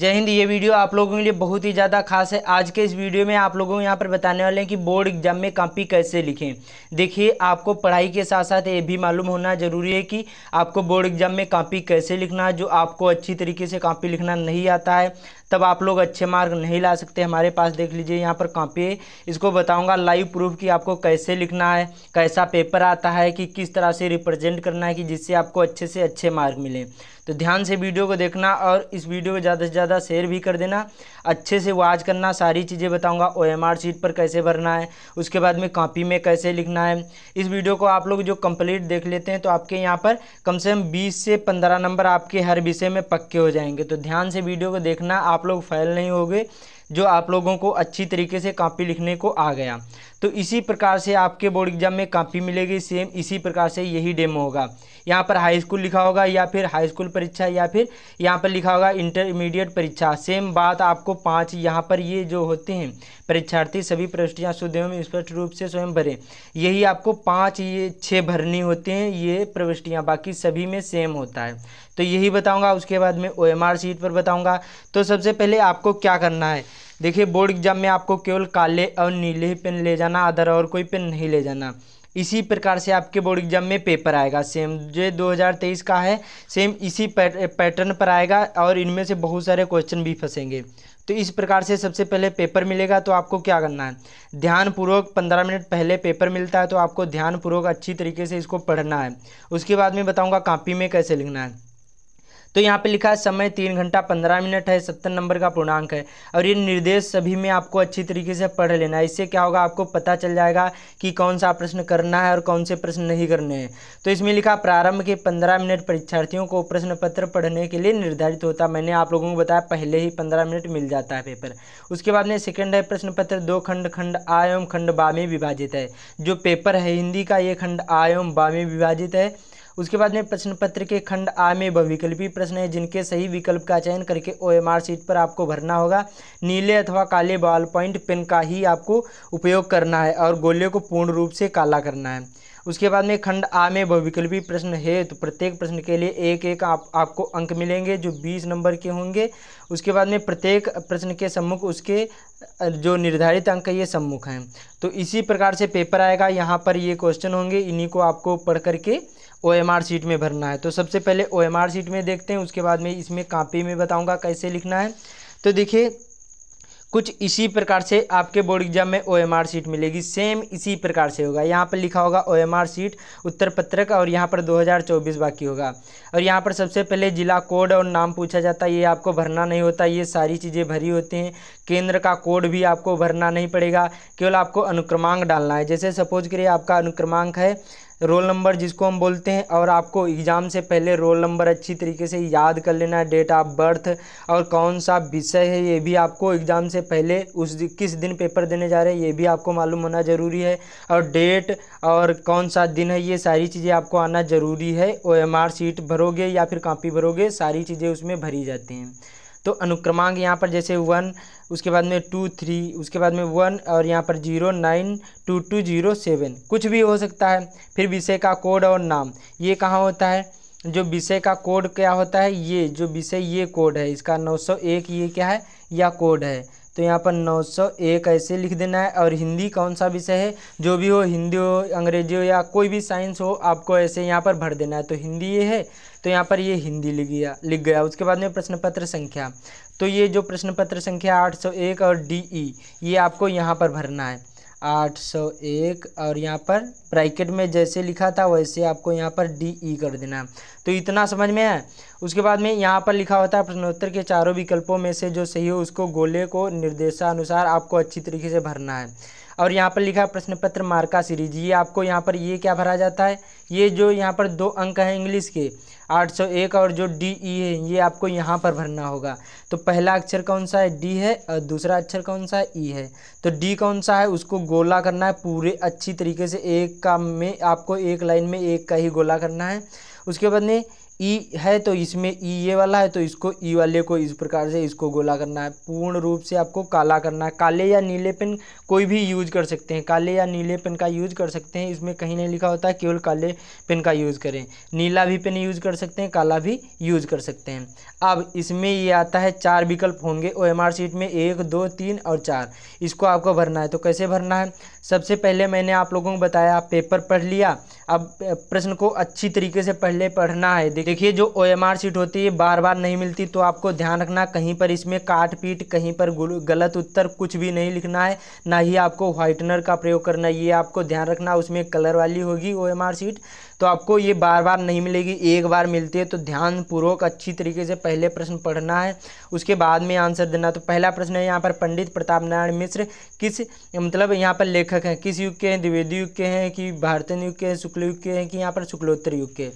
जय हिंद ये वीडियो आप लोगों के लिए बहुत ही ज़्यादा खास है आज के इस वीडियो में आप लोगों को यहाँ पर बताने वाले हैं कि बोर्ड एग्जाम में कॉपी कैसे लिखें देखिए आपको पढ़ाई के साथ साथ ये भी मालूम होना ज़रूरी है कि आपको बोर्ड एग्जाम में कॉपी कैसे लिखना है जो आपको अच्छी तरीके से कॉपी लिखना नहीं आता है तब आप लोग अच्छे मार्क नहीं ला सकते हमारे पास देख लीजिए यहाँ पर कॉपी इसको बताऊँगा लाइव प्रूफ कि आपको कैसे लिखना है कैसा पेपर आता है कि किस तरह से रिप्रेजेंट करना है कि जिससे आपको अच्छे से अच्छे मार्क मिलें तो ध्यान से वीडियो को देखना और इस वीडियो को ज़्यादा से ज़्यादा शेयर भी कर देना अच्छे से वाच करना सारी चीज़ें बताऊंगा ओएमआर शीट पर कैसे भरना है उसके बाद में कॉपी में कैसे लिखना है इस वीडियो को आप लोग जो कम्प्लीट देख लेते हैं तो आपके यहाँ पर कम से कम बीस से पंद्रह नंबर आपके हर विषय में पक्के हो जाएंगे तो ध्यान से वीडियो को देखना आप आप लोग फैल नहीं होगे जो आप लोगों को अच्छी तरीके से कापी लिखने को आ गया तो इसी प्रकार से आपके बोर्ड एग्ज़ाम में कापी मिलेगी सेम इसी प्रकार से यही डेमो होगा यहाँ पर हाई स्कूल लिखा होगा या फिर हाई स्कूल परीक्षा या फिर यहाँ पर लिखा होगा इंटरमीडिएट परीक्षा सेम बात आपको पाँच यहाँ पर ये जो होते हैं परीक्षार्थी सभी प्रविष्टियाँ शुद्ध में स्पष्ट रूप से स्वयं भरें यही आपको पाँच ये छः भरनी होते हैं ये प्रविष्टियाँ बाकी सभी में सेम होता है तो यही बताऊँगा उसके बाद में ओ शीट पर बताऊँगा तो सबसे पहले आपको क्या करना है देखिए बोर्ड एग्जाम में आपको केवल काले और नीले ही पेन ले जाना अदर और कोई पेन नहीं ले जाना इसी प्रकार से आपके बोर्ड एग्जाम में पेपर आएगा सेम जो 2023 का है सेम इसी पैटर्न पर आएगा और इनमें से बहुत सारे क्वेश्चन भी फंसेंगे तो इस प्रकार से सबसे पहले पेपर मिलेगा तो आपको क्या करना है ध्यानपूर्वक पंद्रह मिनट पहले पेपर मिलता है तो आपको ध्यानपूर्वक अच्छी तरीके से इसको पढ़ना है उसके बाद में बताऊँगा कापी में कैसे लिखना है तो यहाँ पे लिखा है समय तीन घंटा पंद्रह मिनट है सत्तर नंबर का पूर्णांक है और ये निर्देश सभी में आपको अच्छी तरीके से पढ़ लेना है इससे क्या होगा आपको पता चल जाएगा कि कौन सा प्रश्न करना है और कौन से प्रश्न नहीं करने हैं तो इसमें लिखा प्रारंभ के पंद्रह मिनट परीक्षार्थियों को प्रश्न पत्र पढ़ने के लिए निर्धारित होता है मैंने आप लोगों को बताया पहले ही पंद्रह मिनट मिल जाता है पेपर उसके बाद में सेकेंड है प्रश्न पत्र दो खंड खंड आ एवं खंड बा में विभाजित है जो पेपर है हिंदी का ये खंड आ एवं बा में विभाजित है उसके बाद में प्रश्न पत्र के खंड आ में बहुविकल्पी प्रश्न है जिनके सही विकल्प का चयन करके ओ एम आर सीट पर आपको भरना होगा नीले अथवा काले बॉल पॉइंट पेन का ही आपको उपयोग करना है और गोले को पूर्ण रूप से काला करना है उसके बाद में खंड आ में बहुविकल्पी प्रश्न है तो प्रत्येक प्रश्न के लिए एक एक आप, आपको अंक मिलेंगे जो बीस नंबर के होंगे उसके बाद में प्रत्येक प्रश्न के सम्मुख उसके जो निर्धारित अंक है ये सम्मुख हैं तो इसी प्रकार से पेपर आएगा यहाँ पर ये क्वेश्चन होंगे इन्हीं को आपको पढ़ करके ओ एम आर शीट में भरना है तो सबसे पहले ओ एम आर शीट में देखते हैं उसके बाद में इसमें कापी में बताऊँगा कैसे लिखना है तो देखिए कुछ इसी प्रकार से आपके बोर्ड एग्जाम में ओ एम आर सीट मिलेगी सेम इसी प्रकार से होगा यहाँ पर लिखा होगा ओ एम आर सीट उत्तर पत्रक और यहाँ पर 2024 बाकी होगा और यहाँ पर सबसे पहले ज़िला कोड और नाम पूछा जाता है ये आपको भरना नहीं होता ये सारी चीज़ें भरी होती हैं केंद्र का कोड भी आपको भरना नहीं पड़ेगा केवल आपको अनुक्रमांक डालना है जैसे सपोज करिए आपका अनुक्रमांक है रोल नंबर जिसको हम बोलते हैं और आपको एग्ज़ाम से पहले रोल नंबर अच्छी तरीके से याद कर लेना है डेट ऑफ बर्थ और कौन सा विषय है ये भी आपको एग्ज़ाम से पहले उस किस दिन पेपर देने जा रहे हैं ये भी आपको मालूम होना ज़रूरी है और डेट और कौन सा दिन है ये सारी चीज़ें आपको आना ज़रूरी है ओ एम आर सीट भरोगे या फिर कॉपी भरोगे सारी चीज़ें उसमें भरी जाती हैं तो अनुक्रमांक यहाँ पर जैसे वन उसके बाद में टू थ्री उसके बाद में वन और यहाँ पर zero nine two two zero seven कुछ भी हो सकता है फिर विषय का कोड और नाम ये कहाँ होता है जो विषय का कोड क्या होता है ये जो विषय ये कोड है इसका एक ये क्या है या कोड है तो यहाँ पर 901 ऐसे लिख देना है और हिंदी कौन सा विषय है जो भी हो हिंदी हो अंग्रेजी हो या कोई भी साइंस हो आपको ऐसे यहाँ पर भर देना है तो हिंदी ये है तो यहाँ पर ये हिंदी लिख गया लिख गया उसके बाद में प्रश्न पत्र संख्या तो ये जो प्रश्न पत्र संख्या 801 और डी ई ये आपको यहाँ पर भरना है 801 और यहाँ पर ब्रैकेट में जैसे लिखा था वैसे आपको यहाँ पर डी ई कर देना तो इतना समझ में है उसके बाद में यहाँ पर लिखा होता है प्रश्नोत्तर के चारों विकल्पों में से जो सही हो उसको गोले को निर्देशानुसार आपको अच्छी तरीके से भरना है और यहाँ पर लिखा प्रश्न पत्र मार्का सीरीज ये आपको यहाँ पर ये क्या भरा जाता है ये जो यहाँ पर दो अंक हैं इंग्लिश के 801 और जो डी ई है ये आपको यहाँ पर भरना होगा तो पहला अक्षर कौन सा है डी है और दूसरा अक्षर कौन सा है ई है तो डी कौन सा है उसको गोला करना है पूरे अच्छी तरीके से एक का में आपको एक लाइन में एक का ही गोला करना है उसके बाद में ई है तो इसमें ई ये वाला है तो इसको ई वाले को इस प्रकार से इसको गोला करना है पूर्ण रूप से आपको काला करना है काले या नीले पेन कोई भी यूज कर सकते हैं काले या नीले पेन का यूज कर सकते हैं इसमें कहीं नहीं लिखा होता केवल काले पेन का यूज करें नीला भी पेन यूज कर सकते हैं काला भी यूज कर सकते हैं अब इसमें ये आता है चार विकल्प होंगे ओ एम आर सीट में एक दो तीन और चार इसको आपको भरना है तो कैसे भरना है सबसे पहले मैंने आप लोगों को बताया पेपर पढ़ लिया अब प्रश्न को अच्छी तरीके से पहले पढ़ना है देखिए देखिए जो ओ एम आर सीट होती है बार बार नहीं मिलती तो आपको ध्यान रखना कहीं पर इसमें काट पीट कहीं पर गलत उत्तर कुछ भी नहीं लिखना है ना ही आपको व्हाइटनर का प्रयोग करना ये आपको ध्यान रखना उसमें कलर वाली होगी ओ एम आर सीट तो आपको ये बार बार नहीं मिलेगी एक बार मिलती है तो ध्यानपूर्वक अच्छी तरीके से पहले प्रश्न पढ़ना है उसके बाद में आंसर देना तो पहला प्रश्न है यहाँ पर पंडित प्रताप नारायण मिश्र किस मतलब यहाँ पर लेखक हैं किस युग के हैं द्विवेदी युग के हैं कि भारतीय युग के हैं शुक्ल युग के हैं कि यहाँ पर शुक्लोत्तर युग के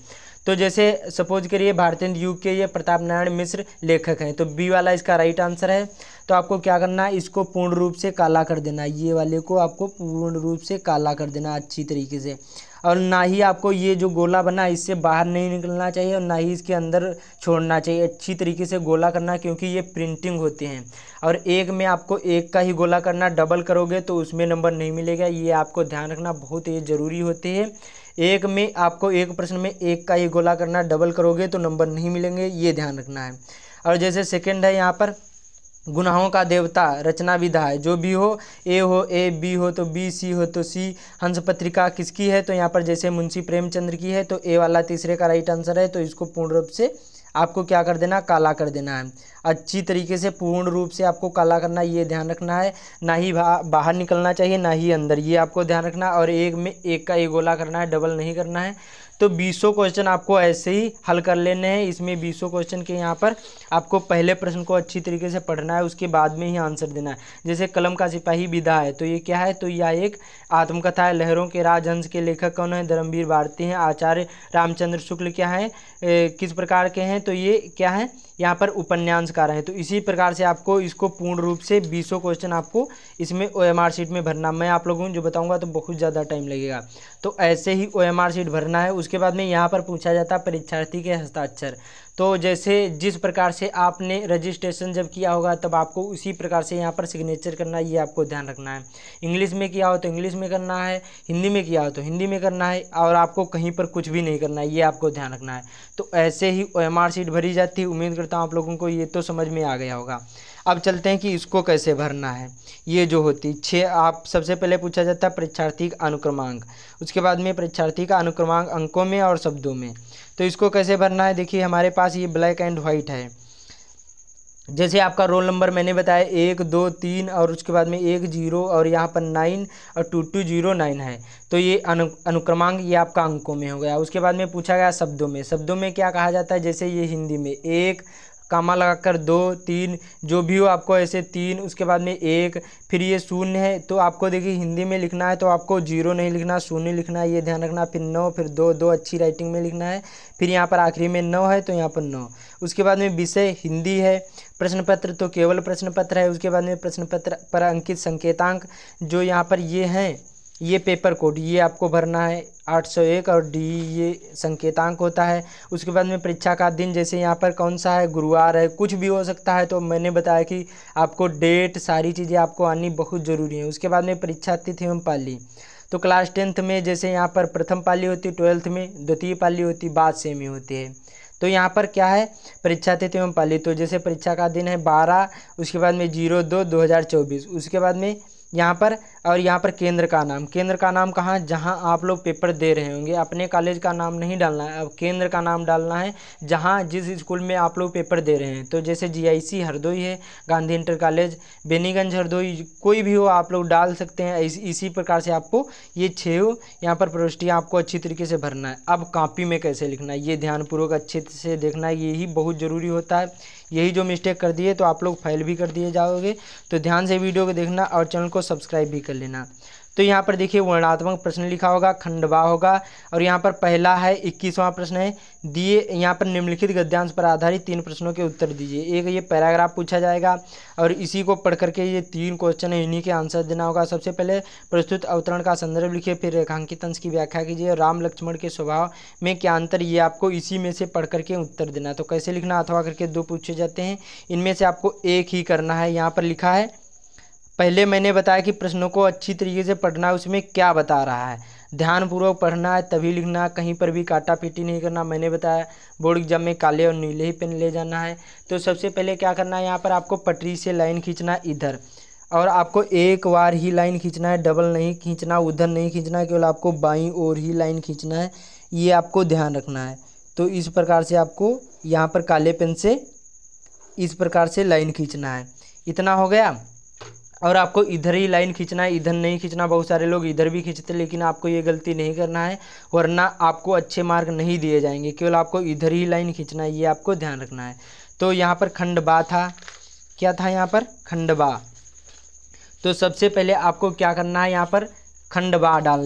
तो जैसे सपोज करिए भारतीय युग के ये प्रताप नारायण मिश्र लेखक हैं तो बी वाला इसका राइट आंसर है तो आपको क्या करना है इसको पूर्ण रूप से काला कर देना ये वाले को आपको पूर्ण रूप से काला कर देना अच्छी तरीके से और ना ही आपको ये जो गोला बना इससे बाहर नहीं निकलना चाहिए और ना ही इसके अंदर छोड़ना चाहिए अच्छी तरीके से गोला करना क्योंकि ये प्रिंटिंग होते हैं और एक में आपको एक का ही गोला करना डबल करोगे तो उसमें नंबर नहीं मिलेगा ये आपको ध्यान रखना बहुत ही ज़रूरी होते हैं एक में आपको एक प्रश्न में एक का ही गोला करना डबल करोगे तो नंबर नहीं मिलेंगे ये ध्यान रखना है और जैसे सेकेंड है यहाँ पर गुनाहों का देवता रचना विधा है जो भी हो ए हो ए बी हो तो बी सी हो तो सी हंस पत्रिका किसकी है तो यहाँ पर जैसे मुंशी प्रेमचंद्र की है तो ए वाला तीसरे का राइट आंसर है तो इसको पूर्ण रूप से आपको क्या कर देना काला कर देना है अच्छी तरीके से पूर्ण रूप से आपको काला करना ये ध्यान रखना है ना ही बाहर निकलना चाहिए ना ही अंदर ये आपको ध्यान रखना और एक में एक का एक गोला करना है डबल नहीं करना है तो बीसों क्वेश्चन आपको ऐसे ही हल कर लेने हैं इसमें बीसों क्वेश्चन के यहाँ पर आपको पहले प्रश्न को अच्छी तरीके से पढ़ना है उसके बाद में ही आंसर देना है जैसे कलम का सिपाही विधा है तो ये क्या है तो यह एक आत्मकथा है लहरों के राजहंस के लेखक कौन है धर्मवीर भारती हैं आचार्य रामचंद्र शुक्ल क्या है ए, किस प्रकार के हैं तो ये क्या है यहाँ पर उपन्यांसकार है तो इसी प्रकार से आपको इसको पूर्ण रूप से बीसों क्वेश्चन आपको इसमें ओ शीट में भरना मैं आप लोगों को जो बताऊंगा तो बहुत ज़्यादा टाइम लगेगा तो ऐसे ही ओ शीट भरना है उसके बाद में यहाँ पर पूछा जाता है परीक्षार्थी के हस्ताक्षर तो जैसे जिस प्रकार से आपने रजिस्ट्रेशन जब किया होगा तब आपको उसी प्रकार से यहाँ पर सिग्नेचर करना ये आपको ध्यान रखना है इंग्लिश में किया हो तो इंग्लिश में करना है हिंदी में किया हो तो हिंदी में करना है और आपको कहीं पर कुछ भी नहीं करना है ये आपको ध्यान रखना है तो ऐसे ही ओ एम आर सीट भरी जाती है उम्मीद करता हूँ आप लोगों को ये तो समझ में आ गया होगा अब चलते हैं कि इसको कैसे भरना है ये जो होती छः आप सबसे पहले पूछा जाता है परीक्षार्थी का अनुक्रमांक उसके बाद में परीक्षार्थी का अनुक्रमांक अंकों में और शब्दों में तो इसको कैसे भरना है देखिए हमारे पास ये ब्लैक एंड वाइट है जैसे आपका रोल नंबर मैंने बताया एक दो तीन और उसके बाद में एक जीरो और यहाँ पर नाइन और टू टू जीरो नाइन है तो ये अनु अनुक्रमांक ये आपका अंकों में हो गया उसके बाद में पूछा गया शब्दों में शब्दों में क्या कहा जाता है जैसे ये हिंदी में एक कामा लगाकर दो तीन जो भी हो आपको ऐसे तीन उसके बाद में एक फिर ये शून्य है तो आपको देखिए हिंदी में लिखना है तो आपको जीरो नहीं लिखना शून्य लिखना है ये ध्यान रखना फिर नौ फिर दो दो अच्छी राइटिंग में लिखना है फिर यहाँ पर आखिरी में नौ है तो यहाँ पर नौ उसके बाद में विषय हिंदी है प्रश्न पत्र तो केवल प्रश्न पत्र है उसके बाद में प्रश्न पत्र पर अंकित संकेतांक जो यहाँ पर ये हैं ये पेपर कोड ये आपको भरना है 801 और डी ये संकेतांक होता है उसके बाद में परीक्षा का दिन जैसे यहाँ पर कौन सा है गुरुवार है कुछ भी हो सकता है तो मैंने बताया कि आपको डेट सारी चीज़ें आपको आनी बहुत ज़रूरी है उसके बाद में परीक्षा तिथि एवं पाली तो क्लास टेंथ में जैसे यहाँ पर प्रथम पाली होती ट्वेल्थ में द्वितीय पाली होती बाद सेमी होती है तो यहाँ पर क्या है परीक्षा तिथि एवं पाली तो जैसे परीक्षा का दिन है बारह उसके बाद में जीरो दो दो हज़ार चौबीस उसके बाद में यहाँ पर और यहाँ पर केंद्र का नाम केंद्र का नाम कहाँ जहाँ आप लोग पेपर दे रहे होंगे अपने कॉलेज का नाम नहीं डालना है अब केंद्र का नाम डालना है जहाँ जिस स्कूल में आप लोग पेपर दे रहे हैं तो जैसे जीआईसी हरदोई है गांधी इंटर कॉलेज बेनीगंज हरदोई कोई भी हो आप लोग डाल सकते हैं इस, इसी प्रकार से आपको ये छः हो यहाँ पर प्रविष्टियाँ आपको अच्छी तरीके से भरना है अब कापी में कैसे लिखना है ये ध्यानपूर्वक अच्छे से देखना है ये बहुत ज़रूरी होता है यही जो मिस्टेक कर दिए तो आप लोग फाइल भी कर दिए जाओगे तो ध्यान से वीडियो को देखना और चैनल को सब्सक्राइब भी कर लेना तो यहाँ पर देखिए वर्णात्मक प्रश्न लिखा होगा खंडवा होगा और यहाँ पर पहला है इक्कीसवां प्रश्न है दिए यहाँ पर निम्नलिखित गद्यांश पर आधारित तीन प्रश्नों के उत्तर दीजिए एक ये पैराग्राफ पूछा जाएगा और इसी को पढ़ करके ये तीन क्वेश्चन है इन्हीं के आंसर देना होगा सबसे पहले प्रस्तुत अवतरण का संदर्भ लिखिए फिर रेखांकित अंश की व्याख्या कीजिए राम लक्ष्मण के स्वभाव में क्या अंतर ये आपको इसी में से पढ़ करके उत्तर देना तो कैसे लिखना अथवा करके दो पूछे जाते हैं इनमें से आपको एक ही करना है यहाँ पर लिखा है पहले मैंने बताया कि प्रश्नों को अच्छी तरीके से पढ़ना है उसमें क्या बता रहा है ध्यानपूर्वक पढ़ना है तभी लिखना है कहीं पर भी काटा पीटी नहीं करना मैंने बताया बोर्ड एग्जाम में काले और नीले ही पेन ले जाना है तो सबसे पहले क्या करना है यहाँ पर आपको पटरी से लाइन खींचना है इधर और आपको एक बार ही लाइन खींचना है डबल नहीं खींचना उधर नहीं खींचना केवल आपको बाई और ही लाइन खींचना है ये आपको ध्यान रखना है तो इस प्रकार से आपको यहाँ पर काले पेन से इस प्रकार से लाइन खींचना है इतना हो गया और आपको इधर ही लाइन खींचना है इधर नहीं खींचना बहुत सारे लोग इधर भी खींचते लेकिन आपको ये गलती नहीं करना है वरना आपको अच्छे मार्क नहीं दिए जाएंगे केवल आपको इधर ही लाइन खींचना है ये आपको ध्यान रखना है तो यहाँ पर खंडबा था क्या था यहाँ पर खंडबा तो सबसे पहले आपको क्या करना है यहाँ पर खंडबा डाल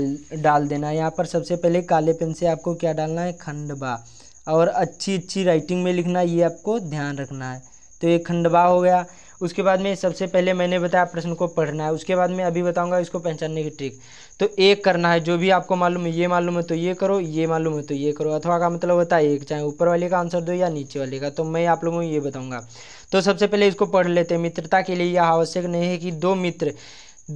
डाल देना है यहाँ पर सबसे पहले काले पेन से आपको क्या डालना है खंडबा और अच्छी अच्छी राइटिंग में लिखना ये आपको ध्यान रखना है तो ये खंडबा हो गया उसके बाद में सबसे पहले मैंने बताया प्रश्न को पढ़ना है उसके बाद में अभी बताऊँगा इसको पहचानने की ट्रिक तो एक करना है जो भी आपको मालूम है ये मालूम है तो ये करो ये मालूम है तो ये करो अथवा का मतलब होता है एक चाहे ऊपर वाले का आंसर दो या नीचे वाले का तो मैं आप लोगों को ये बताऊँगा तो सबसे पहले इसको पढ़ लेते हैं मित्रता के लिए यह आवश्यक नहीं है कि दो मित्र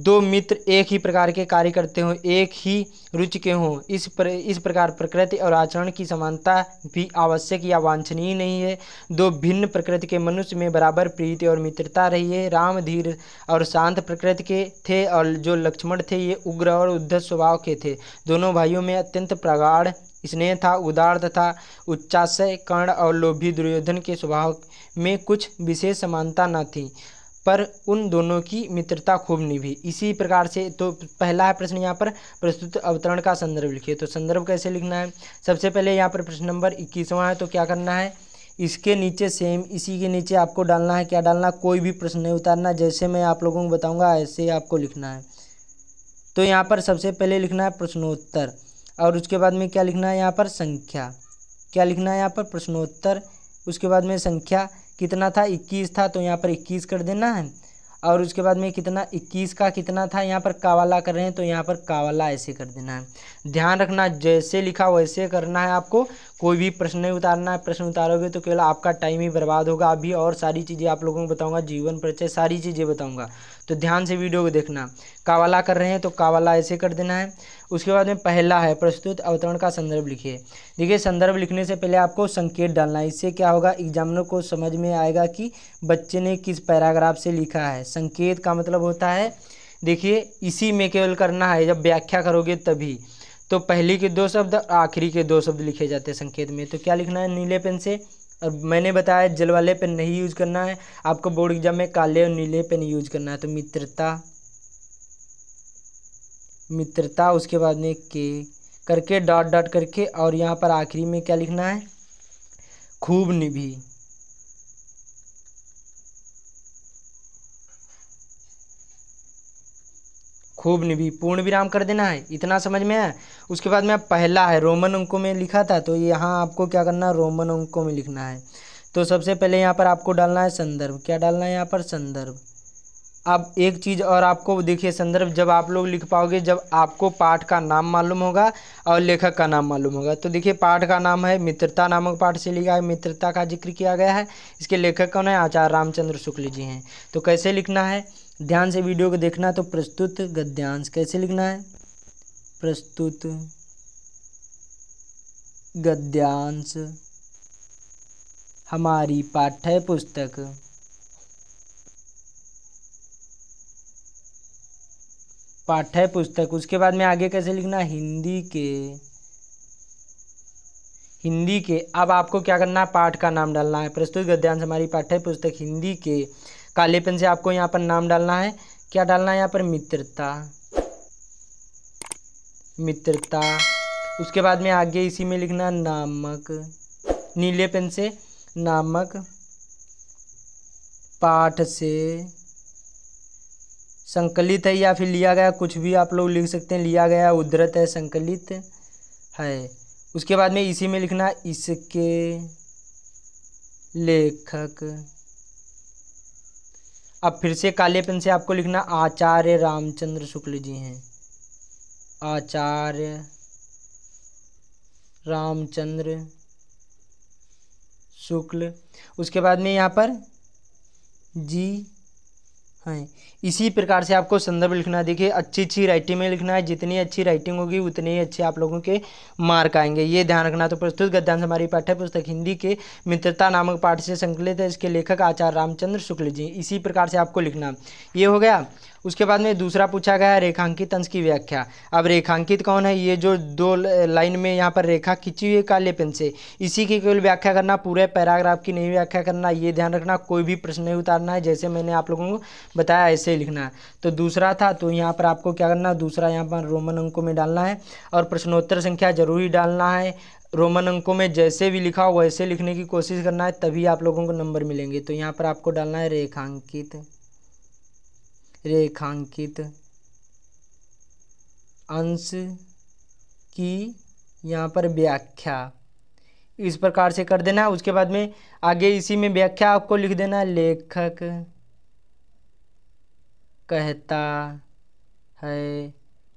दो मित्र एक ही प्रकार के कार्य करते हों एक ही रुचि के हों इस पर इस प्रकार प्रकृति और आचरण की समानता भी आवश्यक या वांछनीय नहीं है दो भिन्न प्रकृति के मनुष्य में बराबर प्रीति और मित्रता रही है राम धीर और शांत प्रकृति के थे और जो लक्ष्मण थे ये उग्र और उद्धत स्वभाव के थे दोनों भाइयों में अत्यंत प्रगाढ़ स्नेह था उदार तथा उच्चाशय कर्ण और लोभी दुर्योधन के स्वभाव में कुछ विशेष समानता न थी पर उन दोनों की मित्रता खूब निभी इसी प्रकार से तो पहला है प्रश्न यहाँ पर प्रस्तुत अवतरण का संदर्भ लिखिए तो संदर्भ कैसे लिखना है सबसे पहले यहाँ पर प्रश्न नंबर इक्कीसवां है तो क्या करना है इसके नीचे सेम इसी के नीचे आपको डालना है क्या डालना कोई भी प्रश्न नहीं उतारना जैसे मैं आप लोगों को बताऊँगा ऐसे आपको लिखना है तो यहाँ पर सबसे पहले लिखना है प्रश्नोत्तर और उसके बाद में क्या लिखना है यहाँ पर संख्या क्या लिखना है यहाँ पर प्रश्नोत्तर उसके बाद में संख्या कितना था इक्कीस था तो यहाँ पर इक्कीस कर देना है और उसके बाद में कितना इक्कीस का कितना था यहाँ पर कावाला कर रहे हैं तो यहाँ पर कावाला ऐसे कर देना है ध्यान रखना जैसे लिखा वैसे करना है आपको कोई भी प्रश्न नहीं उतारना है प्रश्न उतारोगे तो केवल आपका टाइम ही बर्बाद होगा अभी और सारी चीज़ें आप लोगों को बताऊंगा जीवन परिचय सारी चीज़ें बताऊँगा तो ध्यान से वीडियो को देखना कावाला कर रहे हैं तो कावाला ऐसे कर देना है उसके बाद में पहला है प्रस्तुत अवतरण का संदर्भ लिखिए देखिए संदर्भ लिखने से पहले आपको संकेत डालना है इससे क्या होगा एग्जामिनर को समझ में आएगा कि बच्चे ने किस पैराग्राफ से लिखा है संकेत का मतलब होता है देखिए इसी में केवल करना है जब व्याख्या करोगे तभी तो पहली के दो शब्द और आखिरी के दो शब्द लिखे जाते हैं संकेत में तो क्या लिखना है नीले पेन से और मैंने बताया जल वाले पेन नहीं यूज़ करना है आपको बोर्ड एग्जाम में काले और नीले पेन यूज करना है तो मित्रता मित्रता उसके बाद में के करके डॉट डॉट करके और यहाँ पर आखिरी में क्या लिखना है खूब निभी खूब निभी पूर्ण विराम कर देना है इतना समझ में है उसके बाद में पहला है रोमन अंकों में लिखा था तो यहाँ आपको क्या करना है रोमन अंकों में लिखना है तो सबसे पहले यहाँ पर आपको डालना है संदर्भ क्या डालना है यहाँ पर संदर्भ अब एक चीज़ और आपको देखिए संदर्भ जब आप लोग लिख पाओगे जब आपको पाठ का नाम मालूम होगा और लेखक का नाम मालूम होगा तो देखिए पाठ का नाम है मित्रता नामक पाठ से लिखा है मित्रता का जिक्र किया गया है इसके लेखक कौन है आचार्य रामचंद्र शुक्ल जी हैं तो कैसे लिखना है ध्यान से वीडियो को देखना तो प्रस्तुत गद्यांश कैसे लिखना है प्रस्तुत गद्यांश हमारी पाठ्य पुस्तक पाठ्य पुस्तक उसके बाद में आगे कैसे लिखना हिंदी के हिंदी के अब आपको क्या करना है पाठ का नाम डालना है प्रस्तुत गद्यांश हमारी पाठ्य पुस्तक हिंदी के काले पेन से आपको यहाँ पर नाम डालना है क्या डालना है यहाँ पर मित्रता मित्रता उसके बाद में आगे इसी में लिखना नामक नीले पेन से नामक पाठ से संकलित है या फिर लिया गया कुछ भी आप लोग लिख सकते हैं लिया गया उद्धृत है संकलित है उसके बाद में इसी में लिखना इसके लेखक अब फिर से काले पेन से आपको लिखना आचार्य रामचंद्र शुक्ल जी हैं आचार्य रामचंद्र शुक्ल उसके बाद में यहाँ पर जी हैं हाँ। इसी प्रकार से आपको संदर्भ लिखना है देखिए अच्छी अच्छी राइटिंग में लिखना है जितनी अच्छी राइटिंग होगी उतने ही अच्छे आप लोगों के मार्क आएंगे ये ध्यान रखना तो प्रस्तुत गद्यांश हमारी पाठ्य पुस्तक हिंदी के मित्रता नामक पाठ से संकलित है इसके लेखक आचार्य रामचंद्र शुक्ल जी इसी प्रकार से आपको लिखना ये हो गया उसके बाद में दूसरा पूछा गया है रेखांकित अंश की व्याख्या अब रेखांकित कौन है ये जो दो लाइन में यहाँ पर रेखा खींची हुई काले पेन से इसी की केवल व्याख्या करना पूरे पैराग्राफ की नहीं व्याख्या करना ये ध्यान रखना कोई भी प्रश्न नहीं उतारना है जैसे मैंने आप लोगों को बताया ऐसे ही लिखना है तो दूसरा था तो यहाँ पर आपको क्या करना है दूसरा यहाँ पर रोमन अंकों में डालना है और प्रश्नोत्तर संख्या जरूरी डालना है रोमन अंकों में जैसे भी लिखा हो वैसे लिखने की कोशिश करना है तभी आप लोगों को नंबर मिलेंगे तो यहाँ पर आपको डालना है रेखांकित रेखांकित अंश की यहाँ पर व्याख्या इस प्रकार से कर देना है उसके बाद में आगे इसी में व्याख्या आपको लिख देना लेखक कहता है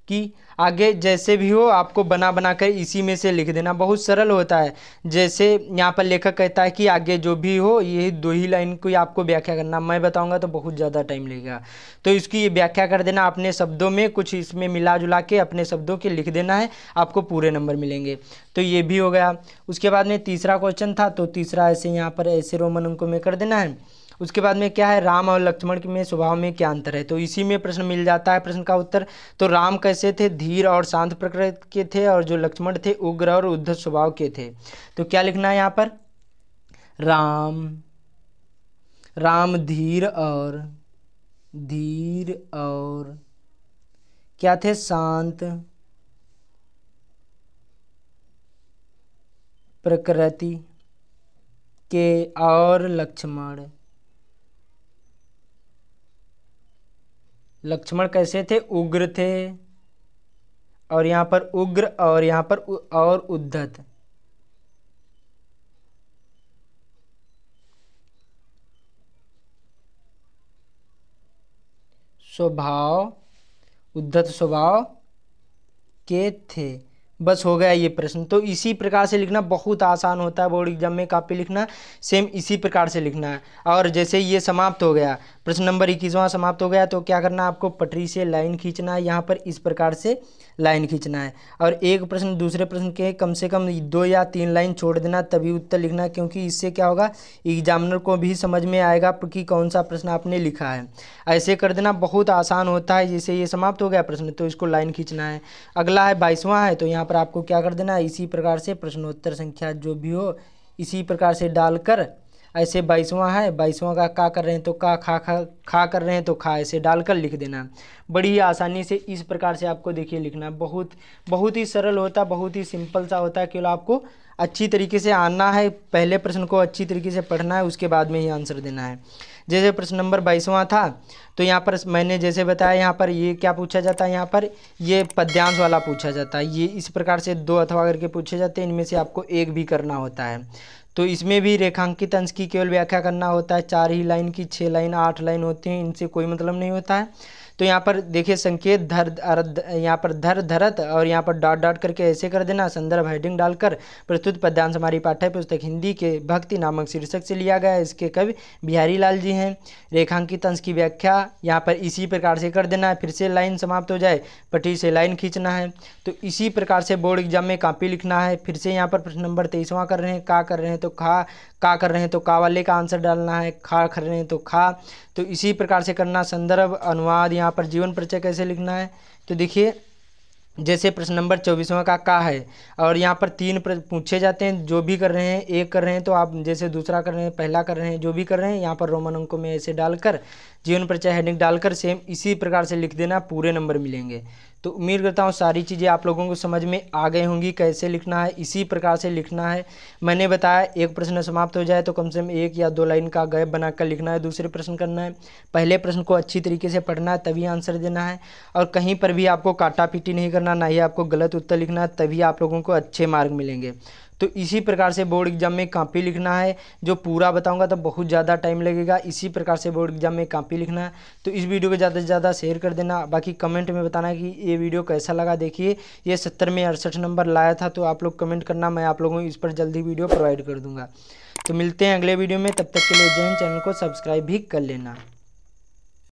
कि आगे जैसे भी हो आपको बना बना कर इसी में से लिख देना बहुत सरल होता है जैसे यहाँ पर लेखक कहता है कि आगे जो भी हो ये दो ही लाइन को आपको व्याख्या करना मैं बताऊँगा तो बहुत ज़्यादा टाइम लगेगा तो इसकी व्याख्या कर देना अपने शब्दों में कुछ इसमें मिला जुला के अपने शब्दों के लिख देना है आपको पूरे नंबर मिलेंगे तो ये भी हो गया उसके बाद में तीसरा क्वेश्चन था तो तीसरा ऐसे यहाँ पर ऐसे रोमन अंकों में कर देना है उसके बाद में क्या है राम और लक्ष्मण में स्वभाव में क्या अंतर है तो इसी में प्रश्न मिल जाता है प्रश्न का उत्तर तो राम कैसे थे धीर और शांत प्रकृति के थे और जो लक्ष्मण थे उग्र और उद्धत स्वभाव के थे तो क्या लिखना है यहाँ पर राम राम धीर और धीर और क्या थे शांत प्रकृति के और लक्ष्मण लक्ष्मण कैसे थे उग्र थे और यहाँ पर उग्र और यहाँ पर और उद्धत स्वभाव उद्धत स्वभाव के थे बस हो गया ये प्रश्न तो इसी प्रकार से लिखना बहुत आसान होता है बोर्ड एग्जाम में कापी लिखना सेम इसी प्रकार से लिखना है और जैसे ये समाप्त हो गया प्रश्न नंबर इक्कीसवां समाप्त हो गया तो क्या करना है आपको पटरी से लाइन खींचना है यहाँ पर इस प्रकार से लाइन खींचना है और एक प्रश्न दूसरे प्रश्न के कम से कम दो या तीन लाइन छोड़ देना तभी उत्तर लिखना क्योंकि इससे क्या होगा एग्जामिनर को भी समझ में आएगा कि कौन सा प्रश्न आपने लिखा है ऐसे कर देना बहुत आसान होता है जैसे ये समाप्त हो गया प्रश्न तो इसको लाइन खींचना है अगला है बाईसवां है तो यहाँ पर आपको क्या कर देना है इसी प्रकार से प्रश्नोत्तर संख्या जो भी हो इसी प्रकार से डालकर ऐसे बाईसवां है बाईसवां का का कर रहे हैं तो का खा खा खा कर रहे हैं तो खा ऐसे डालकर लिख देना बड़ी आसानी से इस प्रकार से आपको देखिए लिखना बहुत बहुत ही सरल होता बहुत ही सिंपल सा होता है केवल आपको अच्छी तरीके से आना है पहले प्रश्न को अच्छी तरीके से पढ़ना है उसके बाद में ही आंसर देना है जैसे प्रश्न नंबर बाईसवां था तो यहाँ पर मैंने जैसे बताया यहाँ पर ये क्या पूछा जाता है यहाँ पर ये पद्यांश वाला पूछा जाता है ये इस प्रकार से दो अथवा करके पूछे जाते हैं इनमें से आपको एक भी करना होता है तो इसमें भी रेखांकित अंश की केवल व्याख्या करना होता है चार ही लाइन की छः लाइन आठ लाइन होती हैं इनसे कोई मतलब नहीं होता है तो यहाँ पर देखिए संकेत धर यहाँ पर धर धरत और यहाँ पर डॉट डॉट करके ऐसे कर देना संदर्भ हेडिंग डालकर प्रस्तुत पद्यांश हमारी पाठ्य पुस्तक हिंदी के भक्ति नामक शीर्षक से लिया गया इसके कवि बिहारी लाल जी हैं रेखांकित अंश की व्याख्या यहाँ पर इसी प्रकार से कर देना है फिर से लाइन समाप्त हो जाए पटी से लाइन खींचना है तो इसी प्रकार से बोर्ड एग्जाम में कापी लिखना है फिर से यहाँ पर प्रश्न नंबर तेईसवां कर रहे हैं का कर रहे हैं तो खा का कर रहे हैं तो का वाले का आंसर डालना है खा कर रहे हैं तो खा तो इसी प्रकार से करना संदर्भ अनुवाद यहाँ पर जीवन परिचय कैसे लिखना है तो देखिए जैसे प्रश्न नंबर चौबीसवा का का है और यहाँ पर तीन पूछे जाते हैं जो भी कर रहे हैं एक कर रहे हैं तो आप जैसे दूसरा कर रहे हैं पहला कर रहे हैं जो भी कर रहे हैं यहाँ पर रोमन अंकों में ऐसे डालकर जीवन परिचय हेडिंग डालकर सेम इसी प्रकार से लिख देना पूरे नंबर मिलेंगे तो उम्मीद करता हूँ सारी चीज़ें आप लोगों को समझ में आ गई होंगी कैसे लिखना है इसी प्रकार से लिखना है मैंने बताया एक प्रश्न समाप्त हो जाए तो कम से कम एक या दो लाइन का गैप बनाकर लिखना है दूसरे प्रश्न करना है पहले प्रश्न को अच्छी तरीके से पढ़ना है तभी आंसर देना है और कहीं पर भी आपको काटा पीटी नहीं करना ना ही आपको गलत उत्तर लिखना है तभी आप लोगों को अच्छे मार्क मिलेंगे तो इसी प्रकार से बोर्ड एग्जाम में कापी लिखना है जो पूरा बताऊंगा तो बहुत ज़्यादा टाइम लगेगा इसी प्रकार से बोर्ड एग्जाम में कापी लिखना है तो इस वीडियो को ज़्यादा से ज़्यादा शेयर कर देना बाकी कमेंट में बताना कि ये वीडियो कैसा लगा देखिए ये सत्तर में अड़सठ नंबर लाया था तो आप लोग कमेंट करना मैं आप लोगों को इस पर जल्दी वीडियो प्रोवाइड कर दूँगा तो मिलते हैं अगले वीडियो में तब तक के लिए जैन चैनल को सब्सक्राइब भी कर लेना